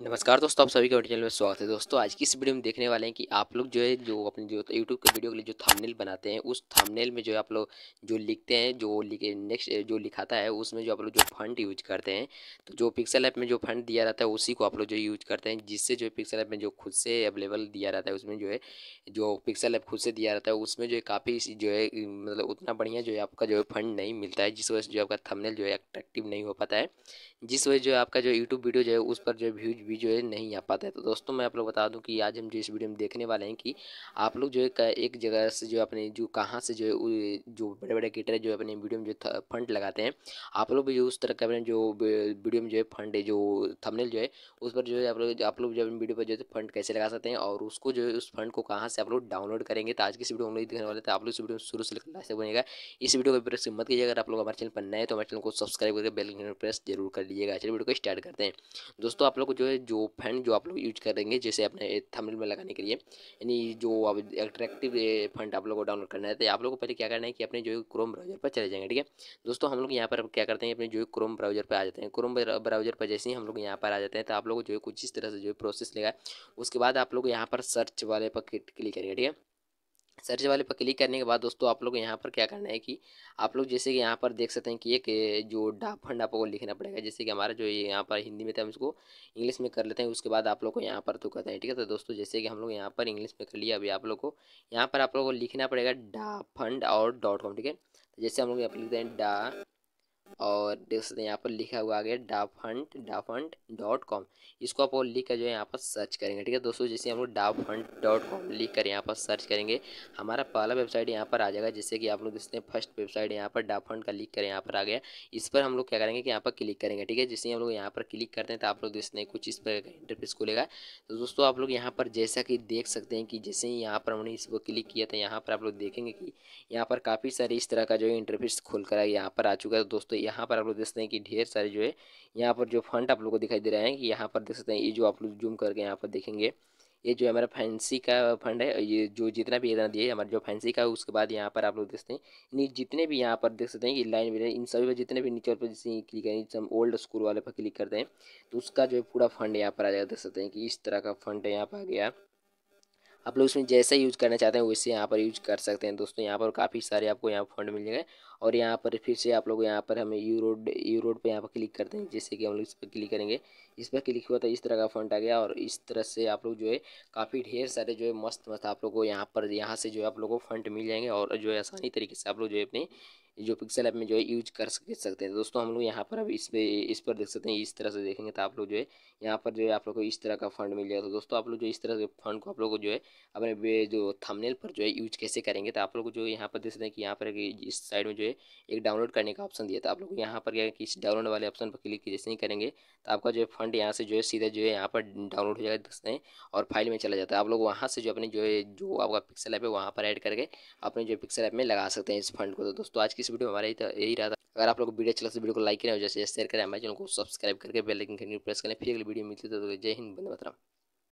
नमस्कार दोस्तों आप सभी के चैनल में स्वागत है दोस्तों आज की इस वीडियो में देखने वाले हैं कि आप लोग जो है जो अपने जो यूट्यूब के वीडियो के लिए जो थंबनेल बनाते हैं उस थंबनेल में जो है आप लोग जो लिखते हैं जो लिखे नेक्स्ट जो लिखाता है उसमें जो आप लोग जो फंड यूज करते हैं तो जो पिक्सल ऐप में जो फंड दिया जाता है उसी को आप लोग जो यूज करते हैं जिससे जो पिक्सल ऐप में जो खुद से अवेलेबल दिया जाता है उसमें जो है जो पिक्सल ऐप खुद से दिया जाता है उसमें जो है काफ़ी जो है मतलब उतना बढ़िया जो है आपका जो है फंड नहीं मिलता है जिस वजह से जो आपका थमनेल जो है अट्रैक्टिव नहीं हो पाता है जिस वजह जो आपका जो यूट्यूब वीडियो जो है उस पर जो है व्यूज भी जो है नहीं आ पाता है तो दोस्तों मैं आप लोग बता दूं कि आज हम जो इस वीडियो में देखने वाले हैं कि आप लोग जो है एक जगह से जो अपने जो कहाँ से जो है जो बड़े बड़े क्रिएटर जो अपने वीडियो में जो फंड लगाते हैं आप लोग भी जो उस तरह का अपने जो वीडियो में जो है फंड जो थमनेल जो है उस पर जो है आप लोग आप लोग जो वीडियो पर जो है तो फंड कैसे लगा सकते हैं और उसको जो है उस फंड को कहाँ से आप लोग डाउनलोड करेंगे तो आज की इस वीडियो हम लोग देखने वाले थे तो आप लोग इस वीडियो शुरू से लेकर लास्ट बनेगा इस वीडियो को प्रेस मत कीजिए अगर आप लोग हमारे चैनल पर नए तो हमारे चैनल को सब्सक्राइब करके बेल प्रेस जरूर कर लीजिएगा चलिए वीडियो को स्टार्ट करते हैं दोस्तों आप लोग को जो है जो फंड जो आप लोग यूज करेंगे जैसे अपने थमिल में लगाने के लिए यानी जो आप एट्रैक्टिव फंड आप लोग को डाउनलोड करना है तो आप लोग को पहले क्या करना है कि अपने जो क्रोम ब्राउजर पर चले जाएंगे ठीक है दोस्तों हम लोग यहाँ पर क्या करते हैं अपने जो क्रोम ब्राउजर पर आ जाते हैं क्रोम ब्राउजर पर जैसे ही हम लोग यहाँ पर आ जाते हैं तो आप लोग जो है कुछ इस तरह से जो है प्रोसेस लेगा उसके बाद आप लोग यहाँ पर सर्च वाले पर क्लिक करेंगे ठीक है सर्च वाले पर क्लिक करने के बाद दोस्तों आप लोग यहाँ पर क्या करना है कि आप लोग जैसे कि यहाँ पर देख सकते हैं कि एक जो डाक फंड आपको लिखना पड़ेगा जैसे कि हमारा जो यहाँ पर हिंदी में था तो हम इसको इंग्लिश में कर लेते हैं उसके बाद आप लोग को यहाँ पर तो करते हैं ठीक है तो दोस्तों जैसे कि हम लोग यहाँ पर इंग्लिश में कर लिया अभी आप लोग को यहाँ पर आप लोग को लिखना पड़ेगा डा फंड और डॉट कॉम ठीक है तो जैसे हम लोग यहाँ पर लिखते हैं डा और देख सकते हैं यहाँ पर लिखा हुआ आ गया डाफंट डाफंट डॉट कॉम इसको आप और लिख कर जो है यहाँ पर सर्च करेंगे ठीक है दोस्तों जैसे हम लोग डाफंट डॉट कॉम लिख कर यहाँ पर सर्च करेंगे हमारा पहला वेबसाइट यहाँ पर आ जाएगा जैसे कि आप लोग जिसने हैं फर्स्ट वेबसाइट यहाँ पर डाफंट का लिख कर यहाँ पर आ गया इस पर हम लोग क्या करेंगे कि यहाँ पर क्लिक करेंगे ठीक है जैसे हम लोग यहाँ पर क्लिक करते हैं तो आप लोग जिसने हैं कुछ इस पर इंटरफेस खुलेगा तो दोस्तों आप लोग यहाँ पर जैसा कि देख सकते हैं कि जैसे ही यहाँ पर हमने इसको क्लिक किया था यहाँ पर आप लोग देखेंगे कि यहाँ पर काफ़ी सारे इस तरह का जो है इंटरफेस खुल कर यहाँ पर आ चुका है दोस्तों यहाँ पर आप लोग देख सकते हैं कि ढेर सारे जो है यहाँ पर जो फंड आप लोग को दिखाई दे रहे हैं कि यहाँ पर देख सकते हैं ये जो आप लोग जूम करके यहाँ पर देखेंगे ये जो है हमारा फैंसी का फंड है ये जो जितना भी इतना दिए है हमारा जो फैंसी का उसके बाद यहाँ पर आप लोग देखते हैं जितने भी यहाँ पर देख सकते हैं कि लाइन में इन सभी पर जितने भी नीचे पर जैसे क्लिक करें हम ओल्ड स्कूल वाले पर क्लिक करते हैं तो उसका जो है पूरा फंड यहाँ पर आ जाएगा देख सकते हैं कि इस तरह का फंड यहाँ पर आ गया आप लोग उसमें जैसे यूज़ करना चाहते हैं वैसे यहाँ पर यूज कर सकते हैं दोस्तों यहाँ पर काफ़ी सारे आपको यहाँ फंड मिल जाएंगे और यहाँ पर फिर से आप लोग यहाँ पर हमें यू रोड यू रोड पर यहाँ पर क्लिक करते हैं जैसे कि हम लोग इस पर क्लिक करेंगे इस पर क्लिक हुआ तो इस तरह का फंड आ गया और इस तरह से आप लोग जो है काफ़ी ढेर सारे जो है मस्त मस्त आप लोग को यहाँ पर यहाँ से जो है आप लोगों को फंड मिल जाएंगे और जो है आसानी तरीके से आप लोग जो है अपने जो पिक्सल ऐप में जो है यूज कर सकते हैं दोस्तों हम लोग यहाँ पर अब इस पे इस पर देख सकते हैं इस तरह से देखेंगे तो आप लोग जो है यहाँ पर जो है आप लोग को इस तरह का फंड मिल जाएगा तो दोस्तों आप लोग जो इस तरह के फंड को आप लोग को जो है अपने जो थंबनेल पर जो है यूज कैसे करेंगे तो आप लोग जो यहाँ पर देख सकते हैं कि यहाँ पर इस साइड में जो है एक डाउनलोड करने का ऑप्शन दिया था आप लोग यहाँ पर क्या कि डाउनलोड वाले ऑप्शन पर क्लिक जैसे ही करेंगे तो आपका जो है फंड यहाँ से जो है सीधा जो है यहाँ पर डाउनलोड हो जाएगा देखते हैं और फाइल में चला जाता है आप लोग वहाँ से जो अपने जो है जो आपका पिक्सल ऐप है वहाँ पर ऐड करके अपने जो पिक्सल ऐप में लगा सकते हैं इस फंड को तो दोस्तों आज की इस वीडियो में हमारा यही रहा था अगर आप लोग वीडियो चला तो वीडियो को लाइक करें और जैसे शेयर करें हमारे चैनल को सब्सक्राइब करके बेल आइकन प्रेस करें फिर अगली वीडियो मिलती है तो जय हिंद बंद मतलब